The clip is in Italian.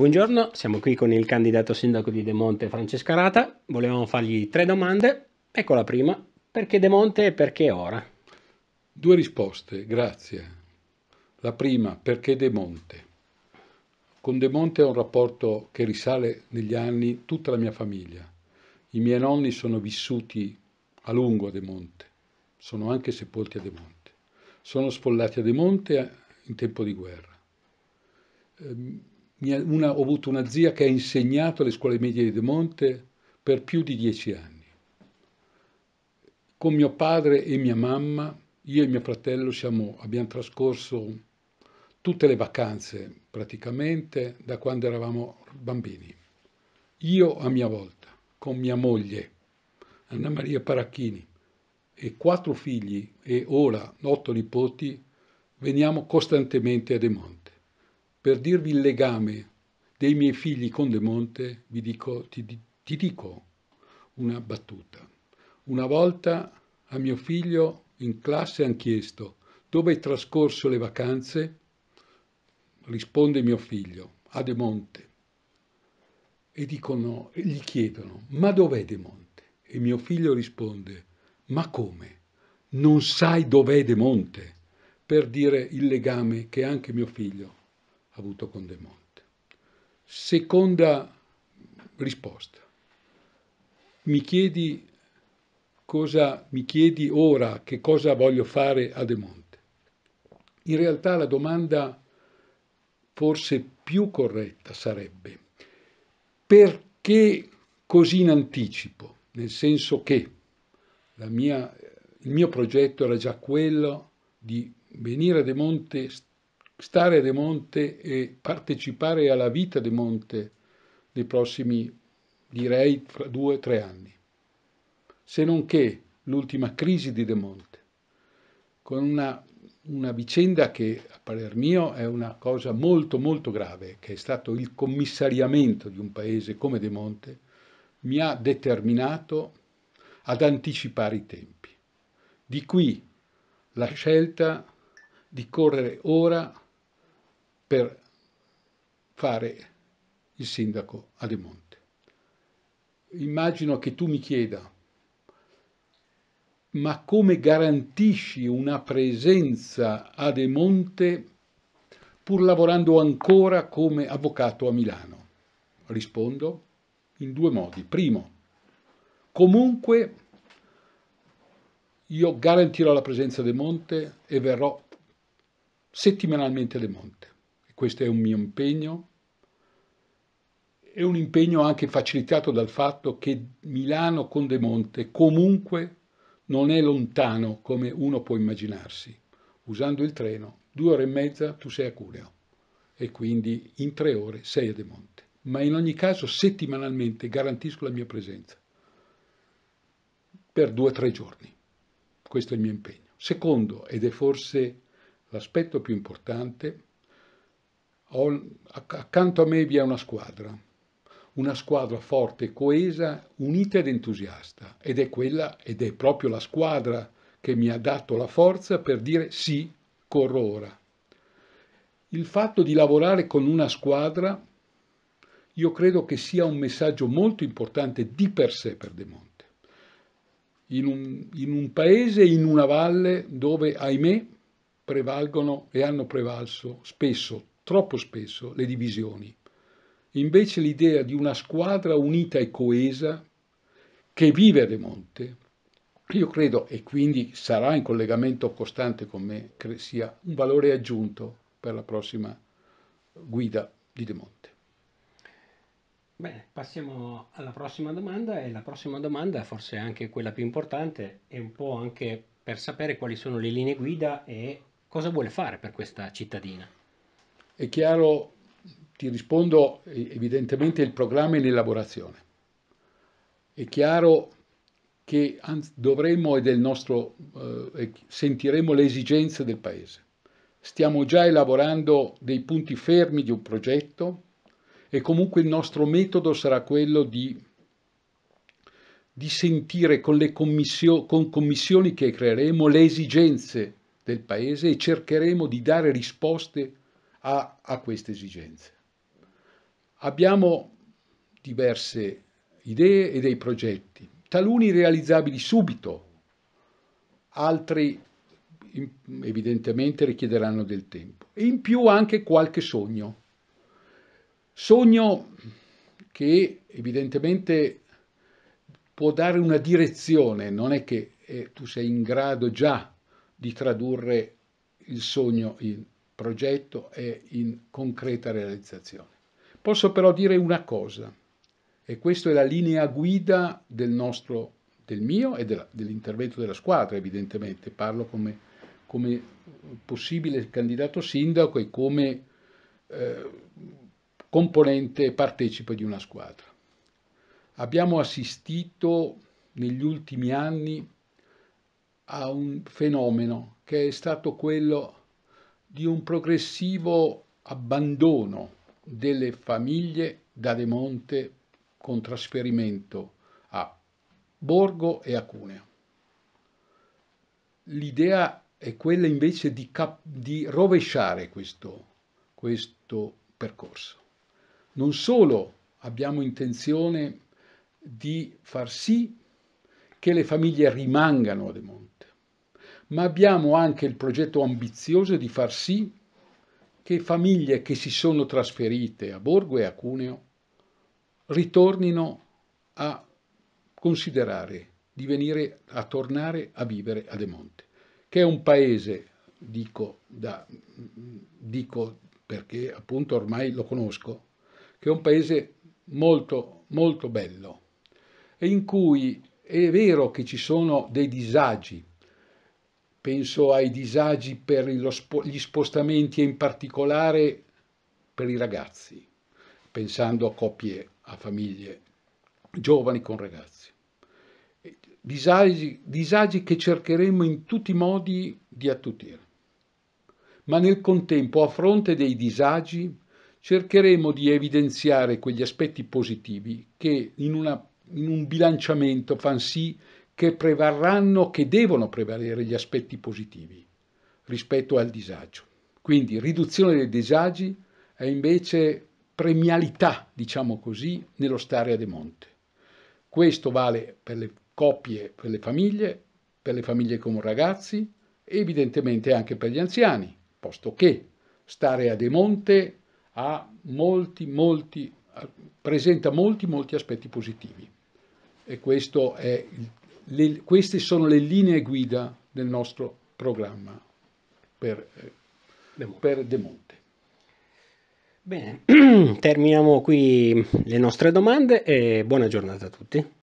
Buongiorno, siamo qui con il candidato sindaco di De Monte, Francesca Rata. Volevamo fargli tre domande. Ecco la prima, perché De Monte e perché ora? Due risposte, grazie. La prima, perché De Monte? Con De Monte ho un rapporto che risale negli anni tutta la mia famiglia. I miei nonni sono vissuti a lungo a De Monte, sono anche sepolti a De Monte. Sono sfollati a De Monte in tempo di guerra ehm, una, ho avuto una zia che ha insegnato alle scuole medie di De Monte per più di dieci anni. Con mio padre e mia mamma, io e mio fratello siamo, abbiamo trascorso tutte le vacanze praticamente da quando eravamo bambini. Io a mia volta, con mia moglie, Anna Maria Paracchini, e quattro figli e ora otto nipoti, veniamo costantemente a De Monte per dirvi il legame dei miei figli con De Monte, vi dico, ti, ti dico una battuta. Una volta a mio figlio in classe hanno chiesto dove hai trascorso le vacanze? Risponde mio figlio, a De Monte. E dicono, e gli chiedono, ma dov'è De Monte? E mio figlio risponde, ma come? Non sai dov'è De Monte? Per dire il legame che anche mio figlio avuto con De Monte. Seconda risposta. Mi chiedi cosa mi chiedi ora, che cosa voglio fare a De Monte. In realtà la domanda forse più corretta sarebbe perché così in anticipo, nel senso che mia, il mio progetto era già quello di venire a De Monte stare a De Monte e partecipare alla vita De Monte nei prossimi, direi, fra due o tre anni. Se non che l'ultima crisi di De Monte, con una, una vicenda che a parer mio è una cosa molto molto grave, che è stato il commissariamento di un paese come De Monte, mi ha determinato ad anticipare i tempi. Di qui la scelta di correre ora per fare il sindaco a De Monte. Immagino che tu mi chieda, ma come garantisci una presenza a De Monte pur lavorando ancora come avvocato a Milano? Rispondo in due modi. Primo, comunque io garantirò la presenza a De Monte e verrò settimanalmente a De Monte questo è un mio impegno, è un impegno anche facilitato dal fatto che Milano con De Monte comunque non è lontano come uno può immaginarsi. Usando il treno, due ore e mezza tu sei a Cuneo e quindi in tre ore sei a De Monte. Ma in ogni caso settimanalmente garantisco la mia presenza per due o tre giorni. Questo è il mio impegno. Secondo, ed è forse l'aspetto più importante, ho, accanto a me vi è una squadra, una squadra forte, coesa, unita ed entusiasta ed è quella ed è proprio la squadra che mi ha dato la forza per dire sì, corro ora. Il fatto di lavorare con una squadra io credo che sia un messaggio molto importante di per sé per De Monte. In un, in un paese, in una valle dove, ahimè, prevalgono e hanno prevalso spesso troppo spesso le divisioni. Invece l'idea di una squadra unita e coesa che vive a De Monte, io credo, e quindi sarà in collegamento costante con me, che sia un valore aggiunto per la prossima guida di De Monte. Bene, passiamo alla prossima domanda e la prossima domanda, forse anche quella più importante, è un po' anche per sapere quali sono le linee guida e cosa vuole fare per questa cittadina. È chiaro, ti rispondo, evidentemente il programma è in elaborazione. È chiaro che dovremmo e del nostro, eh, sentiremo le esigenze del Paese. Stiamo già elaborando dei punti fermi di un progetto e comunque il nostro metodo sarà quello di di sentire con le commission con commissioni che creeremo le esigenze del Paese e cercheremo di dare risposte a, a queste esigenze. Abbiamo diverse idee e dei progetti, taluni realizzabili subito, altri evidentemente richiederanno del tempo. E in più anche qualche sogno. Sogno che evidentemente può dare una direzione, non è che eh, tu sei in grado già di tradurre il sogno in, progetto è in concreta realizzazione. Posso però dire una cosa, e questa è la linea guida del nostro, del mio e dell'intervento della squadra, evidentemente. Parlo come, come possibile candidato sindaco e come eh, componente partecipe di una squadra. Abbiamo assistito negli ultimi anni a un fenomeno che è stato quello di un progressivo abbandono delle famiglie da De Monte con trasferimento a Borgo e a Cuneo. L'idea è quella invece di, cap- di rovesciare questo, questo percorso. Non solo abbiamo intenzione di far sì che le famiglie rimangano a De Monte, ma abbiamo anche il progetto ambizioso di far sì che famiglie che si sono trasferite a Borgo e a Cuneo ritornino a considerare di venire a tornare a vivere a De Monte, che è un paese, dico, da, dico perché appunto ormai lo conosco, che è un paese molto, molto bello e in cui è vero che ci sono dei disagi penso ai disagi per gli spostamenti e in particolare per i ragazzi, pensando a coppie, a famiglie, giovani con ragazzi. Disagi, disagi che cercheremo in tutti i modi di attutire. Ma nel contempo, a fronte dei disagi, cercheremo di evidenziare quegli aspetti positivi che in, una, in un bilanciamento fanno sì che prevarranno, che devono prevalere gli aspetti positivi rispetto al disagio. Quindi riduzione dei disagi è invece premialità, diciamo così, nello stare a demonte. Questo vale per le coppie, per le famiglie, per le famiglie con ragazzi e evidentemente anche per gli anziani, posto che stare a demonte ha molti, molti, presenta molti, molti aspetti positivi. E questo è il le, queste sono le linee guida del nostro programma per, eh, De Monte. Per De Monte. Bene, terminiamo qui le nostre domande e buona giornata a tutti.